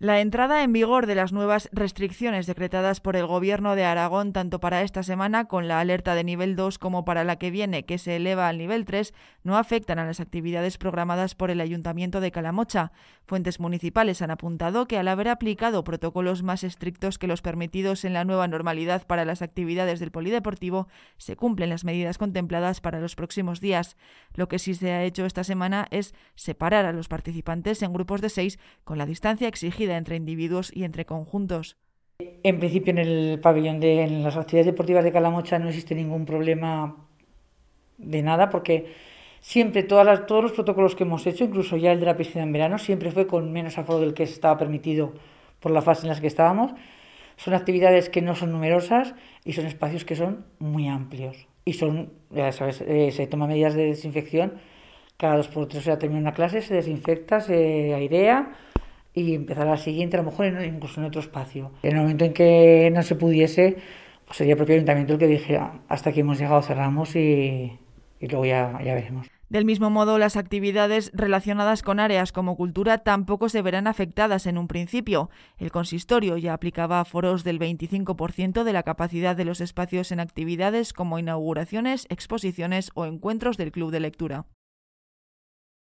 La entrada en vigor de las nuevas restricciones decretadas por el Gobierno de Aragón tanto para esta semana con la alerta de nivel 2 como para la que viene que se eleva al nivel 3 no afectan a las actividades programadas por el Ayuntamiento de Calamocha. Fuentes municipales han apuntado que al haber aplicado protocolos más estrictos que los permitidos en la nueva normalidad para las actividades del polideportivo, se cumplen las medidas contempladas para los próximos días. Lo que sí se ha hecho esta semana es separar a los participantes en grupos de seis con la distancia exigida entre individuos y entre conjuntos. En principio, en el pabellón de en las actividades deportivas de Calamocha no existe ningún problema de nada, porque siempre todas todos los protocolos que hemos hecho, incluso ya el de la piscina en verano, siempre fue con menos aforo del que estaba permitido por la fase en la que estábamos. Son actividades que no son numerosas y son espacios que son muy amplios. Y son, ya sabes, eh, se toman medidas de desinfección cada dos por tres se termina una clase, se desinfecta, se airea y empezar la siguiente, a lo mejor incluso en otro espacio. En el momento en que no se pudiese, pues sería el propio ayuntamiento el que dijera, hasta aquí hemos llegado, cerramos y, luego ya, ya veremos. Del mismo modo, las actividades relacionadas con áreas como cultura tampoco se verán afectadas en un principio. El consistorio ya aplicaba foros del 25% de la capacidad de los espacios en actividades como inauguraciones, exposiciones o encuentros del club de lectura.